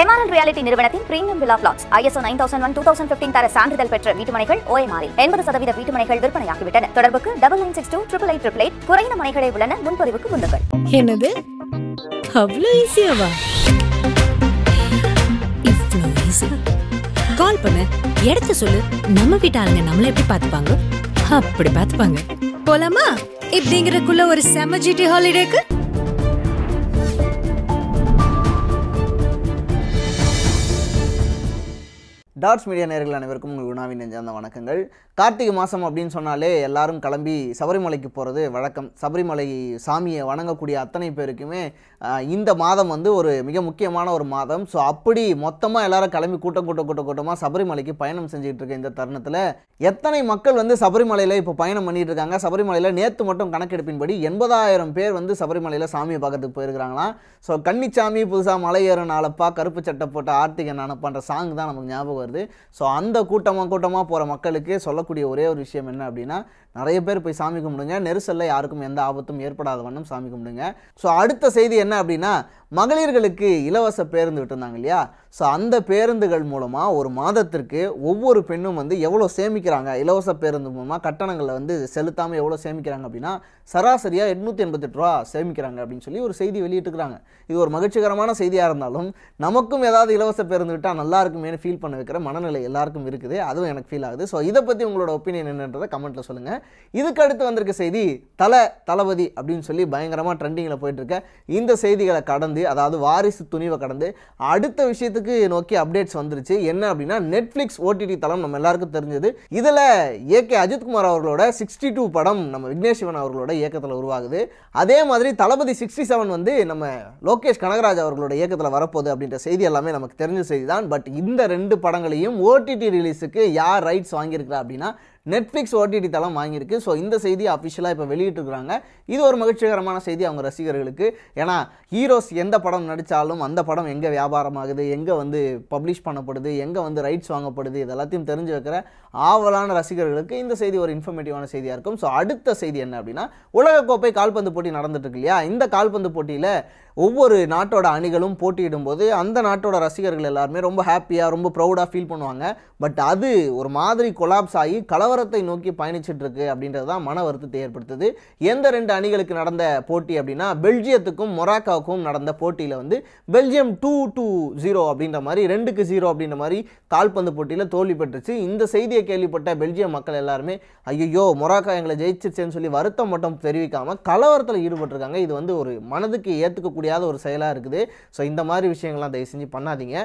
MRL reality நிறுவனத்தின் premium விழா flats ISO nine thousand one two thousand fifteen தர சான்றிதழ் பெற்ற வீட்டுமனைகள் ஓஎம்ஆரில் எண்பது சதவீத வீட்டுமனைகள் விற்பனையாகிவிட்டன தொடர்புக்கு double nine six two triple eight triple eight குறைந்த மனைகளை உள்ளன முன்பதிவுக்கு முன்னுகள் என்னது அவ்வளோ ஈஸியாவா கால் பண்ணு எடுத்து சொல்லு நம்ம ஆளுங்க நம்மள எப்படி பார்த்துப்பாங்க அப்படி பார்த்துப்பாங்க போலாமா இப்படிங்கிறதுக்குள்ள ஒரு செம ஜிடி ஹாலிடேக்கு டார்ஸ் மீடியா நேர்கள் அனைவருக்கும் உங்கள் உணாவின் நெஞ்சார்ந்த வணக்கங்கள் கார்த்திகை மாதம் அப்படின்னு சொன்னாலே எல்லாரும் கிளம்பி சபரிமலைக்கு போகிறது வழக்கம் சபரிமலை சாமியை வணங்கக்கூடிய அத்தனை பேருக்குமே இந்த மாதம் வந்து ஒரு மிக முக்கியமான ஒரு மாதம் ஸோ அப்படி மொத்தமாக எல்லாரும் கிளம்பி கூட்டம் கூட்ட கூட்ட கூட்டமாக சபரிமலைக்கு பயணம் செஞ்சுட்டு இருக்க இந்த தருணத்தில் எத்தனை மக்கள் வந்து சபரிமலையில் இப்போ பயணம் பண்ணிட்டு இருக்காங்க சபரிமலையில் நேற்று மட்டும் கணக்கெடுப்பின்படி எண்பதாயிரம் பேர் வந்து சபரிமலையில் சாமியை பார்க்கறதுக்கு போயிருக்கிறாங்களாம் ஸோ கன்னிச்சாமி புதுசாக மலை ஏறினாலப்பா கருப்பு சட்டை போட்ட ஆர்த்திகன் பண்ணுற சாங் தான் நமக்கு ஞாபகம் வருது ஸோ அந்த கூட்டமாக கூட்டமாக போகிற மக்களுக்கு சொல்ல சொல்லக்கூடிய ஒரே ஒரு விஷயம் என்ன அப்படின்னா நிறைய பேர் போய் சாமி கும்பிடுங்க நெரிசலில் யாருக்கும் எந்த ஆபத்தும் ஏற்படாத வண்ணம் சாமி கும்பிடுங்க ஸோ அடுத்த செய்தி என்ன அப்படின்னா மகளிர்களுக்கு இலவச பேருந்து விட்டுருந்தாங்க இல்லையா ஸோ அந்த பேருந்துகள் மூலமாக ஒரு மாதத்திற்கு ஒவ்வொரு பெண்ணும் வந்து எவ்வளோ சேமிக்கிறாங்க இலவச பேருந்து மூலமாக கட்டணங்களை வந்து செலுத்தாமல் எவ்வளோ சேமிக்கிறாங்க அப்படின்னா சராசரியாக எட்நூற்றி எண்பத்தெட்டு ரூபா சேமிக்கிறாங்க அப்படின்னு சொல்லி ஒரு செய்தி வெளியிட்டுக்கிறாங்க இது ஒரு மகிழ்ச்சிகரமான செய்தியாக இருந்தாலும் நமக்கும் ஏதாவது இலவச பேருந்து விட்டால் நல்லா இருக்குமேனு ஃபீல் பண்ண வைக்கிற மனநிலை எல்லாருக்கும் இருக்குது அதுவும் எனக்கு ஃபீல் ஆகுது ஸோ இதை பற்றி உங்களோட ஒப்பீனியன் என்னன்றதை கமெண்ட்டில் சொல்லுங்கள் இதுக்கு அடுத்து வந்திருக்க செய்தி தலை தளபதி அப்படின்னு சொல்லி பயங்கரமாக ட்ரெண்டிங்கில் போயிட்டுருக்க இந்த செய்திகளை கடந்து அதாவது வாரிசு துணிவை கடந்து அடுத்த விஷயத்துக்கு நோக்கி அப்டேட்ஸ் வந்துருச்சு என்ன அப்படின்னா நெட்ஃப்ளிக்ஸ் ஓடிடி தளம் நம்ம எல்லாருக்கும் தெரிஞ்சது இதில் ஏகே அஜித்குமார் அவர்களோட சிக்ஸ்டி டூ படம் நம்ம விக்னேஷ் சிவன் அவர்களோட இயக்கத்தில் உருவாகுது அதே மாதிரி தளபதி சிக்ஸ்டி செவன் வந்து நம்ம லோகேஷ் கனகராஜ் அவர்களோட இயக்கத்தில் வரப்போகுது அப்படின்ற செய்தி எல்லாமே நமக்கு தெரிஞ்ச செய்தி தான் பட் இந்த ரெண்டு படங்களையும் ஓடிடி ரிலீஸுக்கு யார் ரைட்ஸ் வாங்கியிருக்கிறா அப்படின்னா நெட்ஃப்ளிக்ஸ் ஓடிடி தளம் வாங்கியிருக்கு ஸோ இந்த செய்தி அஃபிஷியலாக இப்போ வெளியிட்டிருக்கிறாங்க இது ஒரு மகிழ்ச்சிகரமான செய்தி அவங்க ரசிகர்களுக்கு ஏன்னா ஹீரோஸ் எந்த படம் நடித்தாலும் அந்த படம் எங்கே வியாபாரமாகுது எங்கே வந்து பப்ளிஷ் பண்ணப்படுது எங்கே வந்து ரைட்ஸ் வாங்கப்படுது இது எல்லாத்தையும் தெரிஞ்சு வைக்கிற ஆவலான ரசிகர்களுக்கு இந்த செய்தி ஒரு இன்ஃபர்மேட்டிவான செய்தியாக இருக்கும் ஸோ அடுத்த செய்தி என்ன அப்படின்னா உலகக்கோப்பை கால்பந்து போட்டி நடந்துட்டுருக்கு இல்லையா இந்த கால்பந்து போட்டியில் ஒவ்வொரு நாட்டோட அணிகளும் போட்டியிடும் போது அந்த நாட்டோட ரசிகர்கள் எல்லாருமே ரொம்ப ஹாப்பியாக ரொம்ப ப்ரௌடாக ஃபீல் பண்ணுவாங்க பட் அது ஒரு மாதிரி கொலாப்ஸ் ஆகி கலவர ஓரத்தை நோக்கி பயணிச்சுட்டு இருக்கு அப்படின்றது தான் மன வருத்தத்தை ஏற்படுத்துது எந்த ரெண்டு அணிகளுக்கு நடந்த போட்டி அப்படின்னா பெல்ஜியத்துக்கும் மொராக்காவுக்கும் நடந்த போட்டியில் வந்து பெல்ஜியம் டூ டூ ஜீரோ அப்படின்ற மாதிரி ரெண்டுக்கு ஜீரோ அப்படின்ற மாதிரி கால்பந்து போட்டியில் தோல்வி பெற்றுச்சு இந்த செய்தியை கேள்விப்பட்ட பெல்ஜியம் மக்கள் எல்லாருமே ஐயோ மொராக்கா எங்களை ஜெயிச்சிருச்சேன்னு சொல்லி வருத்தம் மட்டும் தெரிவிக்காமல் கலவரத்தில் ஈடுபட்டிருக்காங்க இது வந்து ஒரு மனதுக்கு ஏற்றுக்கக்கூடியாத ஒரு செயலாக இருக்குது ஸோ இந்த மாதிரி விஷயங்கள்லாம் தயவு செஞ்சு பண்ணாதீங்க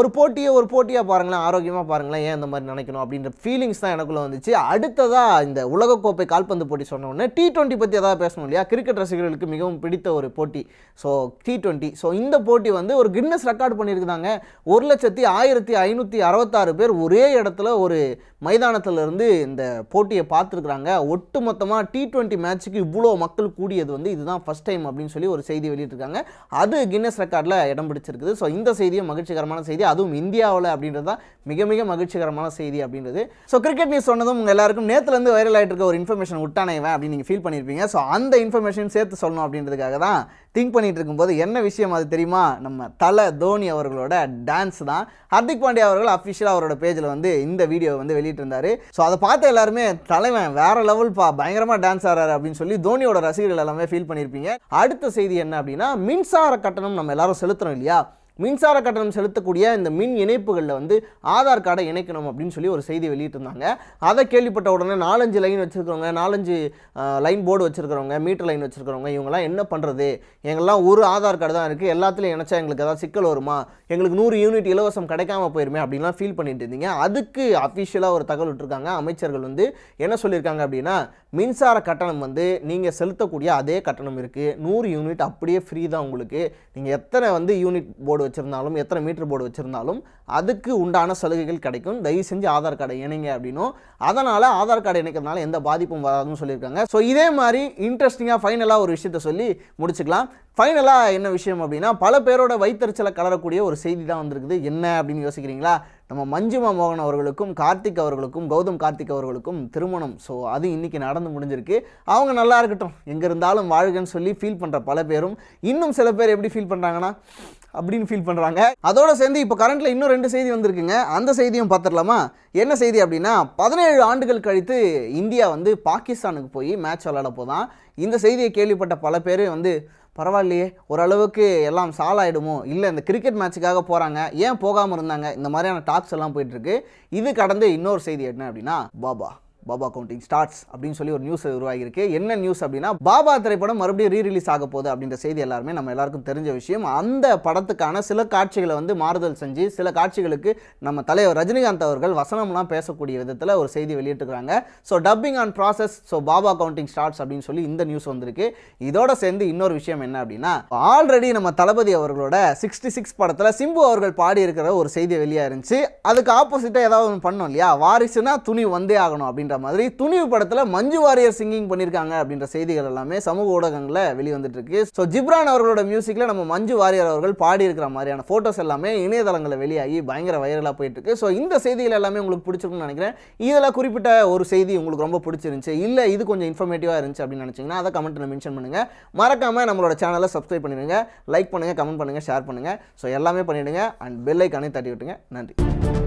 ஒரு போட்டியை ஒரு போட்டியாக பாருங்களேன் ஆரோக்கியமாக பாருங்களேன் ஏன் இந்த மாதிரி நினைக்கணும் அப்படின்ற ஃபீலிங்ஸ் தான் எனக்குள்ளே வந்துச்சு இல்லையா அடுத்ததாக இந்த உலகக்கோப்பை கால்பந்து போட்டி சொன்ன உடனே டி ட்வெண்ட்டி பற்றி எதாவது பேசணும் இல்லையா கிரிக்கெட் ரசிகர்களுக்கு மிகவும் பிடித்த ஒரு போட்டி ஸோ டி ட்வெண்ட்டி ஸோ இந்த போட்டி வந்து ஒரு கின்னஸ் ரெக்கார்டு பண்ணியிருக்காங்க ஒரு லட்சத்தி ஆயிரத்தி ஐநூற்றி அறுபத்தாறு பேர் ஒரே இடத்துல ஒரு மைதானத்திலிருந்து இந்த போட்டியை பார்த்துருக்குறாங்க ஒட்டு மொத்தமாக டி ட்வெண்ட்டி மேட்ச்சுக்கு இவ்வளோ மக்கள் கூடியது வந்து இதுதான் ஃபஸ்ட் டைம் அப்படின்னு சொல்லி ஒரு செய்தி வெளியிட்டிருக்காங்க அது கின்னஸ் ரெக்கார்டில் இடம் பிடிச்சிருக்குது ஸோ இந்த செய்தியும் மகிழ்ச்சிகரமான செய்தி அதுவும் இந்தியாவில் அப்படின்றது தான் மிக மிக மகிழ்ச்சிகரமான செய்தி அப்படின்றது ஸோ கிரிக்கெட் நியூஸ் சொன்னதும் வணக்கம் உங்கள் எல்லாருக்கும் நேற்றுலேருந்து வைரல் ஆகிட்டு இருக்க ஒரு இன்ஃபர்மேஷன் விட்டானேவன் அப்படின்னு நீங்கள் ஃபீல் பண்ணியிருப்பீங்க ஸோ அந்த இன்ஃபர்மேஷன் சேர்த்து சொல்லணும் அப்படின்றதுக்காக தான் திங்க் பண்ணிட்டு இருக்கும்போது என்ன விஷயம் அது தெரியுமா நம்ம தலை தோனி அவர்களோட டான்ஸ் தான் ஹர்திக் பாண்டியா அவர்கள் அஃபிஷியலாக அவரோட பேஜில் வந்து இந்த வீடியோ வந்து வெளியிட்டிருந்தாரு ஸோ அதை பார்த்து எல்லாருமே தலைவன் வேற லெவல் பா பயங்கரமாக டான்ஸ் ஆடுறாரு அப்படின்னு சொல்லி தோனியோட ரசிகர்கள் எல்லாமே ஃபீல் பண்ணியிருப்பீங்க அடுத்த செய்தி என்ன அப்படின்னா மின்சார கட்டணம் நம்ம எல்லாரும் செலுத்துறோம் இல்லையா மின்சார கட்டணம் செலுத்தக்கூடிய இந்த மின் இணைப்புகளில் வந்து ஆதார் கார்டை இணைக்கணும் அப்படின்னு சொல்லி ஒரு செய்தி வெளியிட்டிருந்தாங்க அதை கேள்விப்பட்ட உடனே நாலஞ்சு லைன் வச்சுருக்கிறவங்க நாலஞ்சு லைன் போர்டு வச்சுருக்கிறவங்க மீட்டர் லைன் வச்சுருக்கிறவங்க இவங்கெல்லாம் என்ன பண்ணுறது எங்கெல்லாம் ஒரு ஆதார் கார்டு தான் இருக்குது எல்லாத்துலேயும் இணைச்சா எங்களுக்கு ஏதாவது சிக்கல் வருமா எங்களுக்கு நூறு யூனிட் இலவசம் கிடைக்காம போயிருமே அப்படின்லாம் ஃபீல் பண்ணிட்டு இருந்தீங்க அதுக்கு அஃபிஷியலாக ஒரு தகவல் விட்டுருக்காங்க அமைச்சர்கள் வந்து என்ன சொல்லியிருக்காங்க அப்படின்னா மின்சார கட்டணம் வந்து நீங்கள் செலுத்தக்கூடிய அதே கட்டணம் இருக்குது நூறு யூனிட் அப்படியே ஃப்ரீ தான் உங்களுக்கு நீங்கள் எத்தனை வந்து யூனிட் போர்டு வச்சுருந்தாலும் எத்தனை மீட்ரு போர்டு வச்சுருந்தாலும் அதுக்கு உண்டான சலுகைகள் கிடைக்கும் தயவு செஞ்சு ஆதார் கார்டை இணைங்க அப்படின்னும் அதனால் ஆதார் கார்டு இணைக்கிறதுனால எந்த பாதிப்பும் வராதுன்னு சொல்லியிருக்காங்க ஸோ இதே மாதிரி இன்ட்ரெஸ்டிங்காக ஃபைனலாக ஒரு விஷயத்த சொல்லி முடிச்சுக்கலாம் ஃபைனலாக என்ன விஷயம் அப்படின்னா பல பேரோட வைத்தறிச்சலை கலரக்கூடிய ஒரு செய்தி தான் வந்திருக்குது என்ன அப்படின்னு யோசிக்கிறீங்களா நம்ம மஞ்சுமா மோகன் அவர்களுக்கும் கார்த்திக் அவர்களுக்கும் கௌதம் கார்த்திக் அவர்களுக்கும் திருமணம் ஸோ அது இன்றைக்கி நடந்து முடிஞ்சிருக்கு அவங்க நல்லா இருக்கட்டும் எங்கே இருந்தாலும் வாழ்கன்னு சொல்லி ஃபீல் பண்ணுற பல பேரும் இன்னும் சில பேர் எப்படி ஃபீல் பண்ணுறாங்கன்னா அப்படின்னு ஃபீல் பண்ணுறாங்க அதோட சேர்ந்து இப்போ கரண்ட்டில் இன்னும் ரெண்டு செய்தி வந்திருக்குங்க அந்த செய்தியும் பார்த்துடலாமா என்ன செய்தி அப்படின்னா பதினேழு ஆண்டுகள் கழித்து இந்தியா வந்து பாகிஸ்தானுக்கு போய் மேட்ச் விளாட போதான் இந்த செய்தியை கேள்விப்பட்ட பல பேர் வந்து பரவாயில்லையே ஓரளவுக்கு எல்லாம் சாலாயிடுமோ இல்லை இந்த கிரிக்கெட் மேட்சுக்காக போகிறாங்க ஏன் போகாமல் இருந்தாங்க இந்த மாதிரியான டாக்ஸ் எல்லாம் போயிட்டுருக்கு இது கடந்து இன்னொரு செய்தி என்ன அப்படின்னா பாபா பாபா கவுண்டிங் ஸ்டார்ட்ஸ் அப்படின்னு சொல்லி ஒரு நியூஸ் உருவாகியிருக்கு என்ன நியூஸ் அப்படின்னா பாபா திரைப்படம் மறுபடியும் ரீ ரிலீஸ் ஆக போகுது அப்படின்ற செய்தி எல்லாருமே நம்ம எல்லாருக்கும் தெரிஞ்ச விஷயம் அந்த படத்துக்கான சில காட்சிகளை வந்து மாறுதல் செஞ்சு சில காட்சிகளுக்கு நம்ம தலைவர் ரஜினிகாந்த் அவர்கள் வசனம்லாம் பேசக்கூடிய விதத்தில் ஒரு செய்தி வெளியிட்டுக்கிறாங்க so dubbing on process so பாபா கவுண்டிங் ஸ்டார்ட்ஸ் அப்படின்னு சொல்லி இந்த நியூஸ் வந்திருக்கு இதோட சேர்ந்து இன்னொரு விஷயம் என்ன அப்படின்னா ஆல்ரெடி நம்ம தளபதி அவர்களோட சிக்ஸ்டி சிக்ஸ் படத்தில் சிம்பு அவர்கள் பாடி இருக்கிற ஒரு செய்தி வெளியாக இருந்துச்சு அதுக்கு ஆப்போசிட்டாக ஏதாவது ஒன்று பண்ணோம் இல்லையா வாரிசுனா துணி வந்தே ஆகணும் அப்படின்ற மாதிரி துணிவு படத்தில் மஞ்சு வாரியர் சிங்கிங் பண்ணியிருக்காங்க அப்படின்ற செய்திகள் எல்லாமே சமூக ஊடகங்களில் வெளிவந்துட்டு இருக்கு ஸோ ஜிப்ரான் அவர்களோட மியூசிக்கில் நம்ம மஞ்சு வாரியர் அவர்கள் பாடி இருக்கிற மாதிரியான ஃபோட்டோஸ் எல்லாமே இணையதளங்களில் வெளியாகி பயங்கர வைரலாக போயிட்டு இருக்கு ஸோ இந்த செய்திகள் எல்லாமே உங்களுக்கு பிடிச்சிருக்குன்னு நினைக்கிறேன் இதெல்லாம் குறிப்பிட்ட ஒரு செய்தி உங்களுக்கு ரொம்ப பிடிச்சிருந்துச்சு இல்லை இது கொஞ்சம் இன்ஃபர்மேட்டிவாக இருந்துச்சு அப்படின்னு நினச்சிங்கன்னா அதை கமெண்ட்டில் மென்ஷன் பண்ணுங்கள் மறக்காமல் நம்மளோட சேனலை சப்ஸ்கிரைப் பண்ணிடுங்க லைக் பண்ணுங்கள் கமெண்ட் பண்ணுங்கள் ஷேர் பண்ணுங்கள் ஸோ எல்லாமே பண்ணிவிடுங்க அண்ட் பெல்லைக்கானே தட்டி விட்டுங்க நன்றி